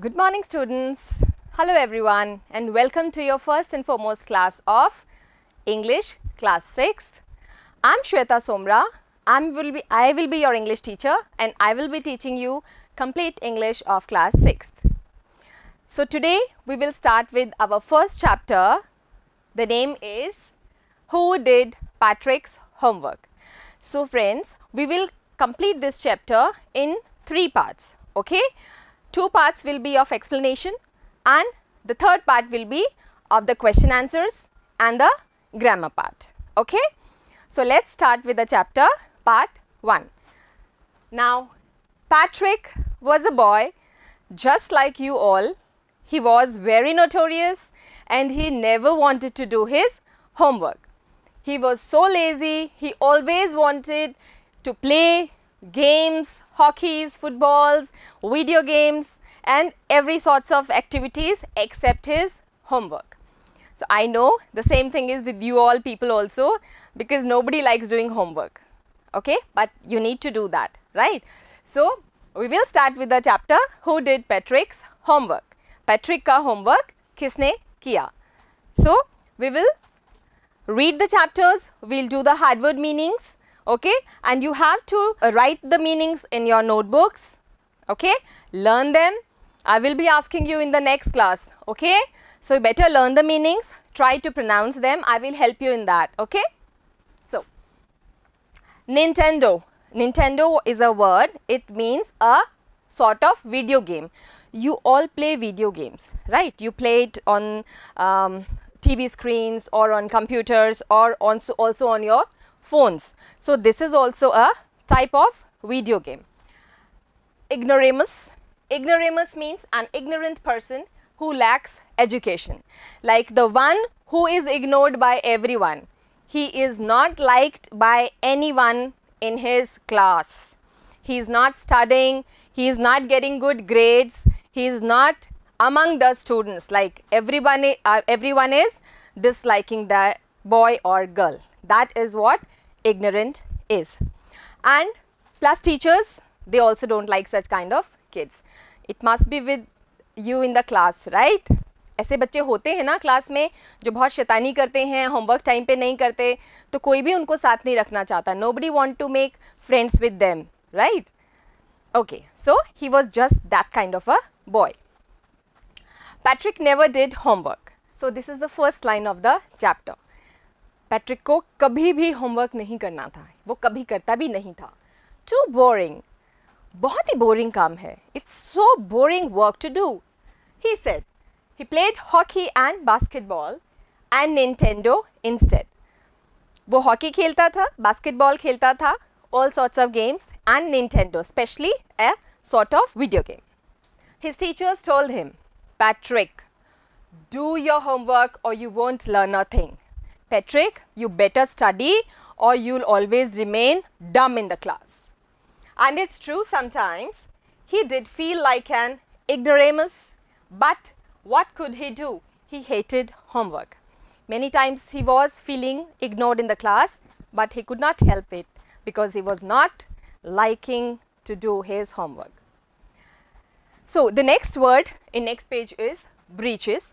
Good morning students. Hello everyone and welcome to your first and foremost class of English class 6. I'm Shweta Somra. I'm will be, I will be your English teacher and I will be teaching you complete English of class 6th. So today we will start with our first chapter. The name is Who Did Patrick's homework. So friends, we will complete this chapter in three parts, okay. Two parts will be of explanation and the third part will be of the question answers and the grammar part, okay. So let's start with the chapter part 1. Now Patrick was a boy just like you all. He was very notorious and he never wanted to do his homework. He was so lazy, he always wanted to play games, hockeys, footballs, video games and every sorts of activities except his homework. So I know the same thing is with you all people also because nobody likes doing homework, okay? But you need to do that, right? So we will start with the chapter who did Patrick's homework. Patrick ka homework किसने kia? So we will read the chapters, we will do the hard word meanings, okay, and you have to uh, write the meanings in your notebooks, okay, learn them. I will be asking you in the next class, okay. So, better learn the meanings, try to pronounce them, I will help you in that, okay. So, Nintendo, Nintendo is a word, it means a sort of video game. You all play video games, right? You play it on um, TV screens or on computers or also, also on your phones. So, this is also a type of video game. Ignoramus. Ignoramus means an ignorant person who lacks education. Like the one who is ignored by everyone. He is not liked by anyone in his class. He is not studying. He is not getting good grades. He is not among the students like everyone uh, everyone is disliking the boy or girl that is what ignorant is and plus teachers they also don't like such kind of kids it must be with you in the class right ऐसे बच्चे होते हैं ना class में जो बहुत शैतानी करते हैं होमवर्क टाइम पे नहीं करते तो कोई भी उनको साथ नहीं रखना चाहता nobody want to make friends with them right okay so he was just that kind of a boy Patrick never did homework. So this is the first line of the chapter. Patrick ko kabhi bhi homework nahi karna tha. Wo kabhi karta bhi nahi tha. Too boring. Bahut hi boring kaam hai. It's so boring work to do. He said. He played hockey and basketball and Nintendo instead. Wo hockey khelta tha, basketball khelta tha, all sorts of games and Nintendo, especially a sort of video game. His teachers told him, Patrick, do your homework or you won't learn nothing. Patrick, you better study or you'll always remain dumb in the class. And it's true sometimes he did feel like an ignoramus, but what could he do? He hated homework. Many times he was feeling ignored in the class, but he could not help it because he was not liking to do his homework. So, the next word in next page is breeches.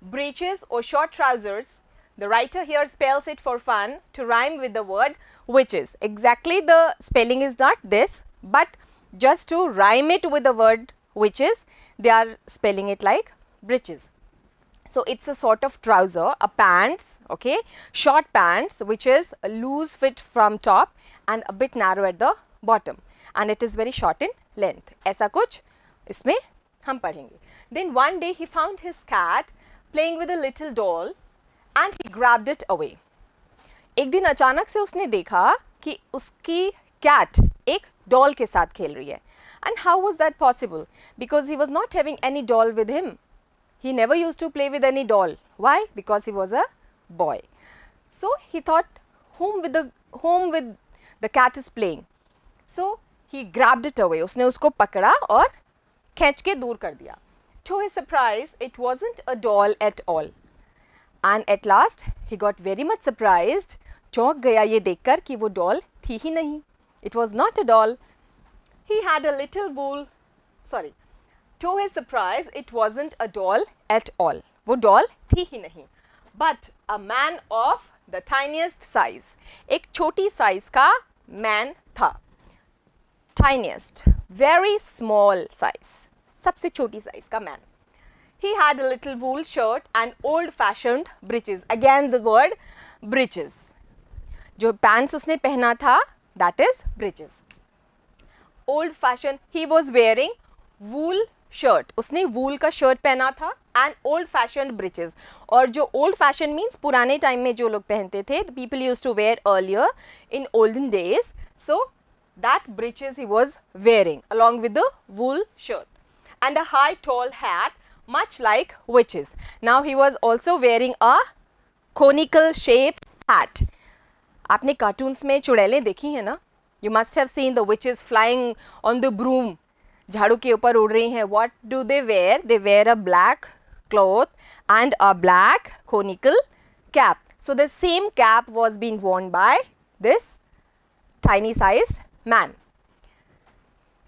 Breeches or short trousers, the writer here spells it for fun to rhyme with the word witches. Exactly the spelling is not this, but just to rhyme it with the word witches, they are spelling it like breeches. So, it is a sort of trouser, a pants, okay, short pants which is a loose fit from top and a bit narrow at the bottom and it is very short in length. Aisa kuch इसमें हम पढ़ेंगे then one day he found his cat playing with a little doll and he grabbed it away एक दिन अचानक से उसने देखा कि उसकी कैट एक डॉल के साथ खेल रही है and how was that possible because he was not having any doll with him he never use to play with any doll why because he was a boy so he thought home with home with the cat is playing so he grabbed it away उसने उसको पकड़ा और खींच के दूर कर दिया to his surprise it wasn't a doll at all and at last he got very much surprise चौंक गया ये देखकर कि वो डॉल थी ही नहीं it was not a doll he had a little bull sorry to his surprise it wasn't a doll at all वो डॉल थी ही नहीं but a man of the tiniest size एक छोटी साइज का मैन था टाइनियस्ट वेरी स्मॉल साइज़ सबसे छोटी साइज का man he had a little wool shirt and old fashioned breeches again the word breeches जो pants उसने पहना था that is breeches old fashioned he was wearing wool shirt उसने wool का shirt पहना था and old fashioned breeches और जो old fashioned means पुराने time में जो लोग पहनते थे the people used to wear earlier in olden days so that breeches he was wearing along with the wool shirt and a high tall hat much like witches. Now he was also wearing a conical shaped hat. Aapne cartoons mein chudele dekhi hai na? You must have seen the witches flying on the broom. Jhadu ke upar ud rahi hai. What do they wear? They wear a black cloth and a black conical cap. So the same cap was being worn by this tiny sized man.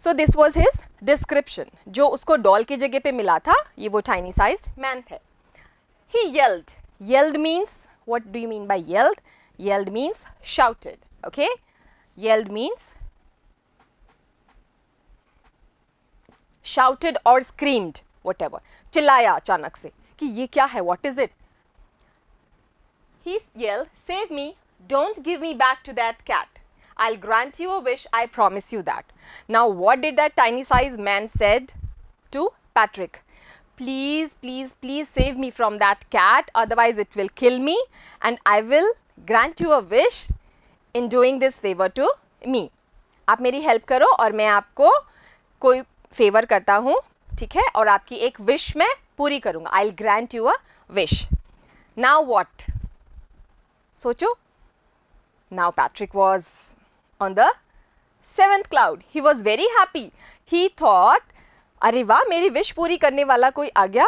So this was his description जो उसको doll की जगह पे मिला था ये वो tiny size man थे he yelled yelled means what do you mean by yelled yelled means shouted okay yelled means shouted और स्क्रीम्ड वट एवर चिल्लाया अचानक से कि ये क्या है what is it he save me don't give me back to that cat I'll grant you a wish, I promise you that. Now what did that tiny sized man said to Patrick? Please, please, please save me from that cat otherwise it will kill me and I will grant you a wish in doing this favor to me. आप मेरी help करो और मैं आपको कोई favour करता हूँ ठीक है और आपकी एक विश मैं पूरी करूँगा I grant you a wish now what सोचो now Patrick was on the seventh cloud he was very happy he thought अरे वाह मेरी विश पूरी करने वाला कोई आ गया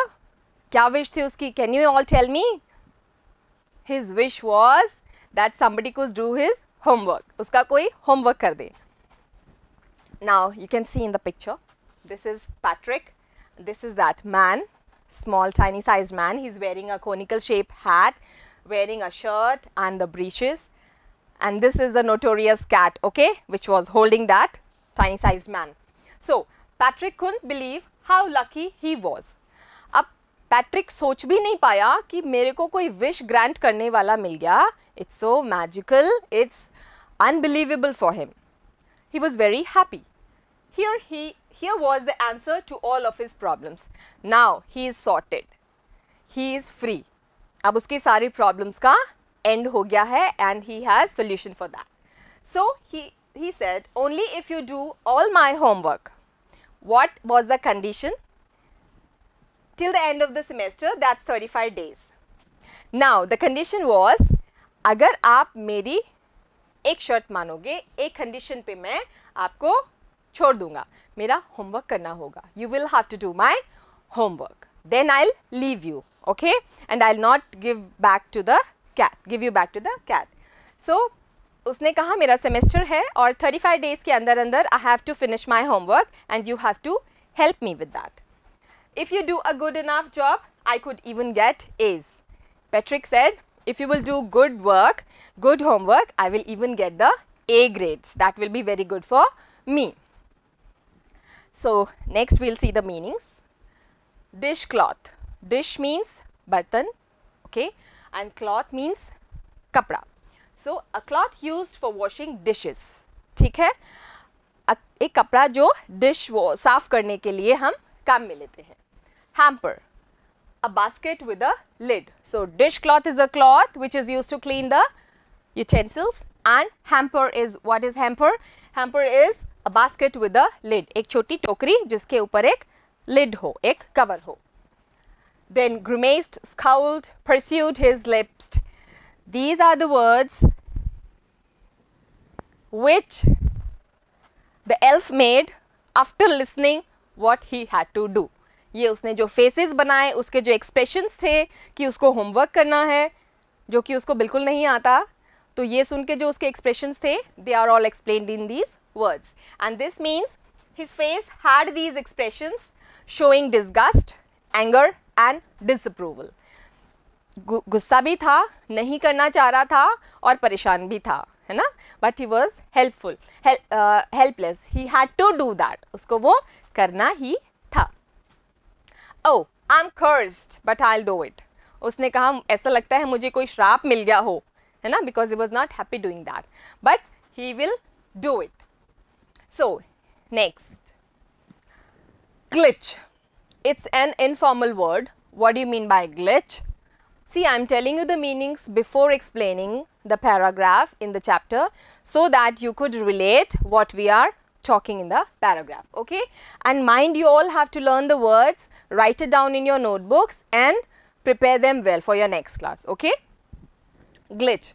क्या विश थी उसकी can you all tell me his wish was that somebody could do his homework उसका कोई होमवर्क कर दे now you can see in the picture this is Patrick this is that man tiny size man he is wearing a conical shape hat wearing a shirt and the breeches and this is the notorious cat, okay, which was holding that tiny sized man. So, Patrick could couldn't believe how lucky he was. अब Patrick सोच भी नहीं paya ki mere ko koi wish grant करने wala mil gaya." It's so magical. It's unbelievable for him. He was very happy. Here he here was the answer to all of his problems. Now he is sorted. He is free. Ab uske सारी problems ka. End हो गया है and he has solution for that so he he said only if you do all my homework what was the condition till the end of the semester that's 35 days now the condition was agar aap meri एक शर्त मानोगे एक condition पे मैं आपको छोड़ दूंगा मेरा होमवर्क करना होगा you will have to do my homework then I leave you okay and I not give back to the cat give you back to the cat so usne kaha mera semester hai aur 35 days ke andar andar i have to finish my homework and you have to help me with that if you do a good enough job i could even get a's patrick said if you will do good work good homework i will even get the a grades that will be very good for me so next we'll see the meanings dishcloth dish means bartan okay and cloth means kapda. So a cloth used for washing dishes. theek hai ek kapda jo dish wo saaf karne ke liye hum kaam में lete hain hamper a basket with a lid so dish cloth is a cloth which is used to clean the utensils and hamper is what is hamper hamper is a basket with a lid ek choti tokri jiske upar ek lid ho ek cover ho then grimaced, scowled, pursued his lips. These are the words which the elf made after listening what he had to do. ये उसने जो faces बनाए उसके जो expressions थे कि उसको homework करना है जो कि उसको बिल्कुल नहीं आता तो ये सुन के जो उसके expressions थे they are all explained in these words. And this means his face had these expressions showing disgust, anger and disapproval गुस्सा भी था नहीं करना चाह रहा था और परेशान भी था है ना but he was helpful helpless he had to do that उसको वो करना ही था oh I am cursed but I do it उसने कहा ऐसा लगता है मुझे कोई श्राप मिल गया हो है ना because he was not happy doing that but he will do it so next cliche It's an informal word. What do you mean by glitch? See, I am telling you the meanings before explaining the paragraph in the chapter so that you could relate what we are talking in the paragraph, okay? And mind you all have to learn the words, write it down in your notebooks and prepare them well for your next class, okay? Glitch,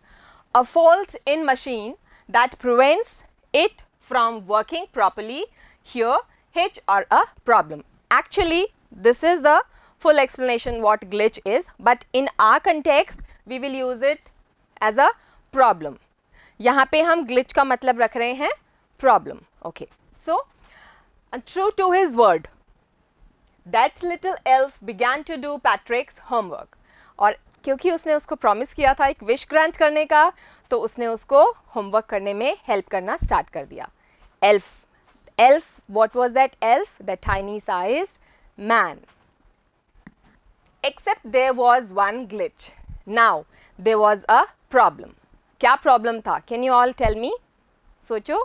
a fault in machine that prevents it from working properly, here h or a problem. Actually, This is the full explanation what glitch is but in our context we will use it as a problem. yahan pe hum glitch ka matlab rakh rahe hain problem. Okay. So and true to his word that little elf began to do Patrick's homework. aur kyunki usne usko promise kiya tha ek wish grant karne ka to usne usko homework karne mein help karna start kar diya elf elf what was that elf the tiny sized man. Except there was one glitch. Now, there was a problem. क्या problem tha? Can you all tell me? Socho.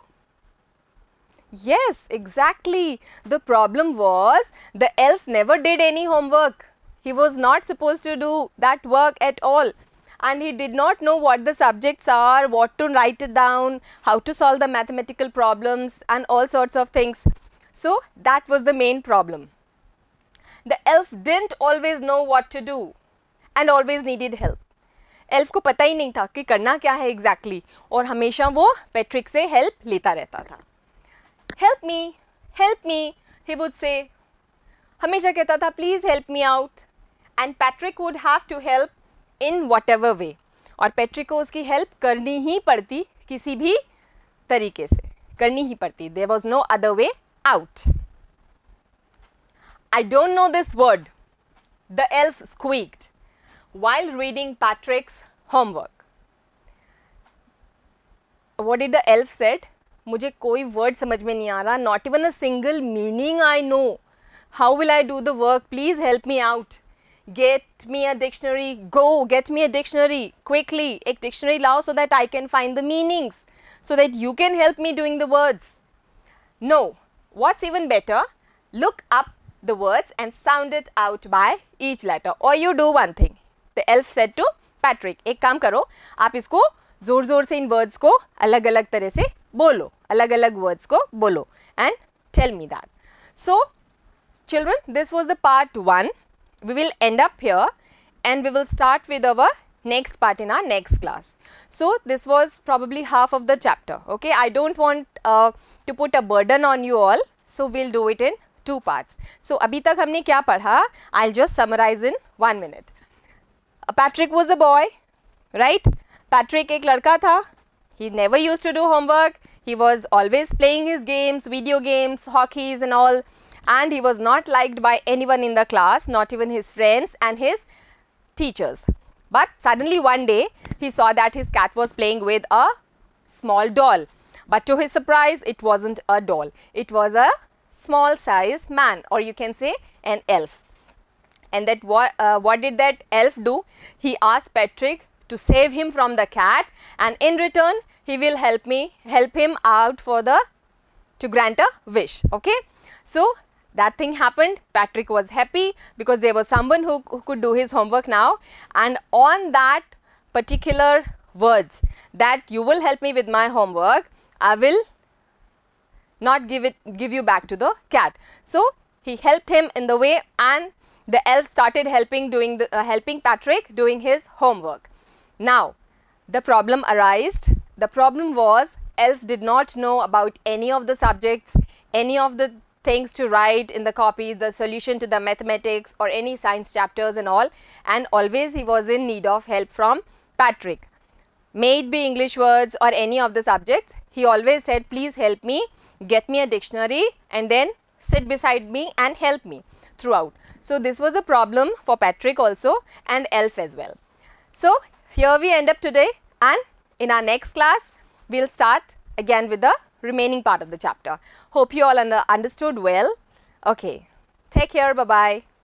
Yes, exactly. The problem was the elf never did any homework. He was not supposed to do that work at all. And he did not know what the subjects are, what to write it down, how to solve the mathematical problems and all sorts of things. So, that was the main problem. The elf didn't always know what to do and always needed help elf को पता ही नहीं था कि करना क्या है exactly exactly, और हमेशा वो पैट्रिक से हेल्प लेता रहता था help me help me he would say हमेशा कहता था please help me out and Patrick would have to help in whatever way और पैट्रिक को उसकी हेल्प करनी ही पड़ती किसी भी तरीके से करनी ही पड़ती there was no other way out I don't know this word. The elf squeaked while reading Patrick's homework. What did the elf said? मुझे कोई वर्ड समझ में नहीं आ रहा not even a single meaning I know how will I do the work please help me out get me a dictionary go get me a dictionary quickly एक dictionary लाओ so that I can find the meanings so that you can help me doing the words know what's even better look up the words and sound it out by each letter or you do one thing the elf said to Patrick, "Ek kam karo. आप isko zor zor se in words ko alag alag तरह से बोलो alag अलग words को बोलो and tell me that so children this was the part we will end up here and we will start with our next part in our next class. So this was probably half of the chapter. Okay, I don't want uh, to put a burden on you all. So we'll do it in two parts. So abhi tak humne kya padha? I'll just summarize in one minute. Uh, Patrick was a boy, right? Patrick ek ladka tha. He never used to do homework. He was always playing his games, video games, hockeys and all. And he was not liked by anyone in the class, not even his friends and his teachers. But suddenly one day, he saw that his cat was playing with a small doll. But to his surprise, it wasn't a doll. It was a small size man or you can say an elf. And that what, uh, what did that elf do? He asked Patrick to save him from the cat and in return he will help me help him out for the to grant a wish okay so that thing happened patrick was happy because there was someone who, who could do his homework now and on that particular words that you will help me with my homework i will not give it give you back to the cat. So he helped him in the way and the elf started helping doing the, uh, helping Patrick doing his homework. Now the problem arose. The problem was elf did not know about any of the subjects, any of the things to write in the copy, the solution to the mathematics or any science chapters and all and always he was in need of help from Patrick. May it be English words or any of the subjects, he always said please help me get me a dictionary and then sit beside me and help me throughout. So, this was a problem for Patrick also and Elf as well. So, here we end up today and in our next class, we will start again with the remaining part of the chapter. Hope you all under understood well. Okay, take care, bye-bye.